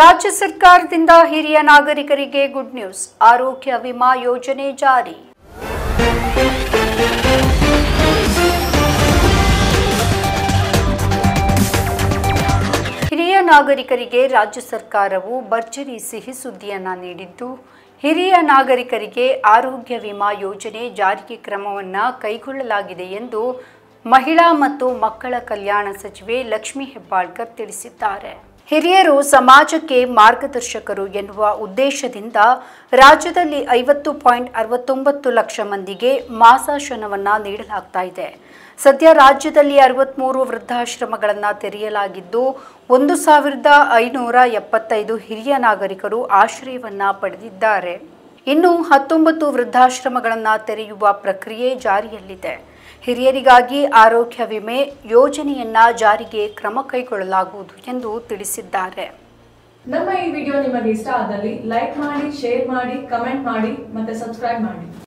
ರಾಜ್ಯ ಸರ್ಕಾರದಿಂದ ಹಿರಿಯ ನಾಗರಿಕರಿಗೆ ಗುಡ್ ನ್ಯೂಸ್ ಆರೋಗ್ಯ ವಿಮಾ ಯೋಜನೆ ಜಾರಿ ಹಿರಿಯ ನಾಗರಿಕರಿಗೆ ರಾಜ್ಯ ಸರ್ಕಾರವು ಭರ್ಜರಿ ಸಿಹಿ ಸುದ್ದಿಯನ್ನು ನೀಡಿದ್ದು ಹಿರಿಯ ನಾಗರಿಕರಿಗೆ ಆರೋಗ್ಯ ವಿಮಾ ಯೋಜನೆ ಜಾರಿಗೆ ಕ್ರಮವನ್ನು ಕೈಗೊಳ್ಳಲಾಗಿದೆ ಎಂದು ಮಹಿಳಾ ಮತ್ತು ಮಕ್ಕಳ ಕಲ್ಯಾಣ ಸಚಿವೆ ಲಕ್ಷ್ಮೀ ಹೆಬ್ಬಾಳ್ಕರ್ ತಿಳಿಸಿದ್ದಾರೆ ಹಿರಿಯರು ಸಮಾಜಕ್ಕೆ ಮಾರ್ಗದರ್ಶಕರು ಎನ್ನುವ ಉದ್ದೇಶದಿಂದ ರಾಜ್ಯದಲ್ಲಿ ಐವತ್ತು ಪಾಯಿಂಟ್ ಅರವತ್ತೊಂಬತ್ತು ಲಕ್ಷ ಮಂದಿಗೆ ಮಾಸಾಶನವನ್ನು ನೀಡಲಾಗ್ತಾ ಇದೆ ಸದ್ಯ ರಾಜ್ಯದಲ್ಲಿ ಅರವತ್ತ್ಮೂರು ವೃದ್ಧಾಶ್ರಮಗಳನ್ನು ತೆರೆಯಲಾಗಿದ್ದು ಒಂದು ಸಾವಿರದ ಐನೂರ ಎಪ್ಪತ್ತೈದು ಹಿರಿಯ ನಾಗರಿಕರು ಆಶ್ರಯವನ್ನು ಪಡೆದಿದ್ದಾರೆ ಇನ್ನು ಹತ್ತೊಂಬತ್ತು ವೃದ್ಧಾಶ್ರಮಗಳನ್ನು ತೆರೆಯುವ ಪ್ರಕ್ರಿಯೆ ಜಾರಿಯಲ್ಲಿದೆ ಹಿರಿಯರಿಗಾಗಿ ಆರೋಗ್ಯ ವಿಮೆ ಯೋಜನೆಯನ್ನ ಜಾರಿಗೆ ಕ್ರಮ ಕೈಗೊಳ್ಳಲಾಗುವುದು ಎಂದು ತಿಳಿಸಿದ್ದಾರೆ ನಮ್ಮ ಈ ವಿಡಿಯೋ ನಿಮಗೆ ಇಷ್ಟ ಆದಲ್ಲಿ ಲೈಕ್ ಮಾಡಿ ಶೇರ್ ಮಾಡಿ ಕಮೆಂಟ್ ಮಾಡಿ ಮತ್ತೆ ಸಬ್ಸ್ಕ್ರೈಬ್ ಮಾಡಿ